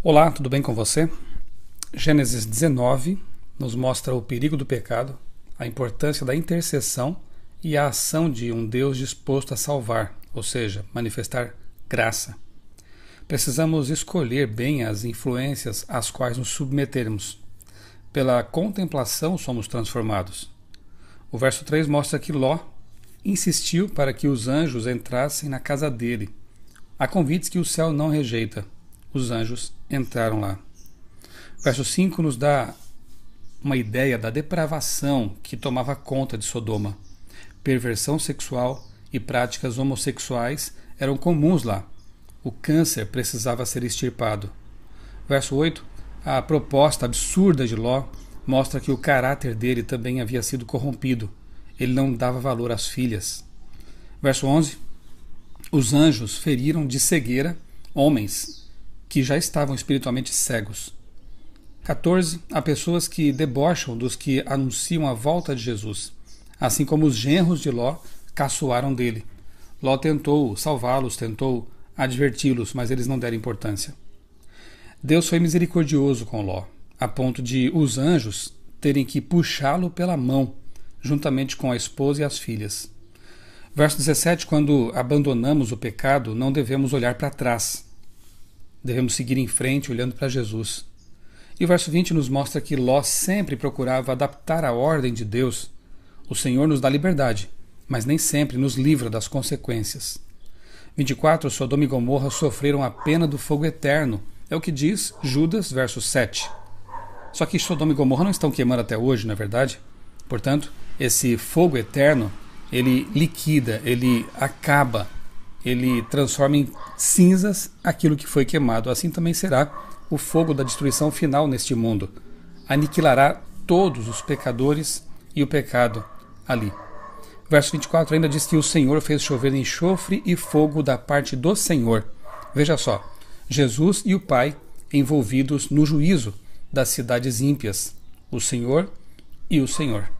Olá, tudo bem com você? Gênesis 19 nos mostra o perigo do pecado, a importância da intercessão e a ação de um Deus disposto a salvar, ou seja, manifestar graça. Precisamos escolher bem as influências às quais nos submetermos. Pela contemplação somos transformados. O verso 3 mostra que Ló insistiu para que os anjos entrassem na casa dele, a convites que o céu não rejeita os anjos entraram lá. Verso 5 nos dá uma ideia da depravação que tomava conta de Sodoma. Perversão sexual e práticas homossexuais eram comuns lá. O câncer precisava ser extirpado. Verso 8: A proposta absurda de Ló mostra que o caráter dele também havia sido corrompido. Ele não dava valor às filhas. Verso 11: Os anjos feriram de cegueira homens que já estavam espiritualmente cegos. 14. Há pessoas que debocham dos que anunciam a volta de Jesus, assim como os genros de Ló caçoaram dele. Ló tentou salvá-los, tentou adverti-los, mas eles não deram importância. Deus foi misericordioso com Ló, a ponto de os anjos terem que puxá-lo pela mão, juntamente com a esposa e as filhas. Verso 17: Quando abandonamos o pecado, não devemos olhar para trás, Devemos seguir em frente olhando para Jesus. E o verso 20 nos mostra que Ló sempre procurava adaptar a ordem de Deus. O Senhor nos dá liberdade, mas nem sempre nos livra das consequências. 24 Sodoma e Gomorra sofreram a pena do fogo eterno. É o que diz Judas, verso 7. Só que Sodoma e Gomorra não estão queimando até hoje, na é verdade? Portanto, esse fogo eterno, ele liquida, ele acaba ele transforma em cinzas aquilo que foi queimado. Assim também será o fogo da destruição final neste mundo. Aniquilará todos os pecadores e o pecado ali. Verso 24 ainda diz que o Senhor fez chover enxofre e fogo da parte do Senhor. Veja só, Jesus e o Pai envolvidos no juízo das cidades ímpias, o Senhor e o Senhor.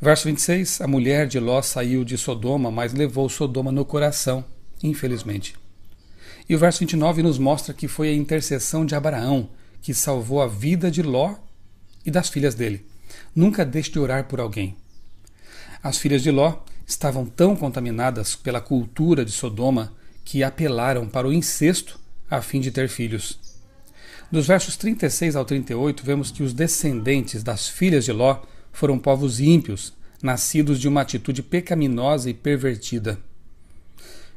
Verso 26: A mulher de Ló saiu de Sodoma, mas levou Sodoma no coração infelizmente. E o verso 29 nos mostra que foi a intercessão de Abraão que salvou a vida de Ló e das filhas dele. Nunca deixe de orar por alguém. As filhas de Ló estavam tão contaminadas pela cultura de Sodoma que apelaram para o incesto a fim de ter filhos. Dos versos 36 ao 38, vemos que os descendentes das filhas de Ló foram povos ímpios, nascidos de uma atitude pecaminosa e pervertida.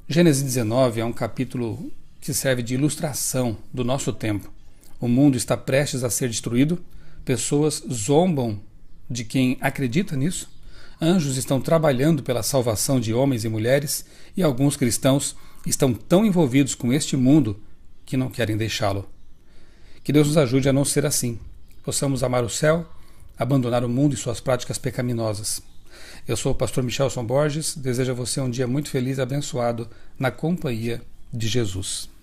Gênesis 19 é um capítulo que serve de ilustração do nosso tempo. O mundo está prestes a ser destruído, pessoas zombam de quem acredita nisso, anjos estão trabalhando pela salvação de homens e mulheres e alguns cristãos estão tão envolvidos com este mundo que não querem deixá-lo. Que Deus nos ajude a não ser assim. Possamos amar o céu, abandonar o mundo e suas práticas pecaminosas. Eu sou o pastor Michelson Borges, desejo a você um dia muito feliz e abençoado na companhia de Jesus.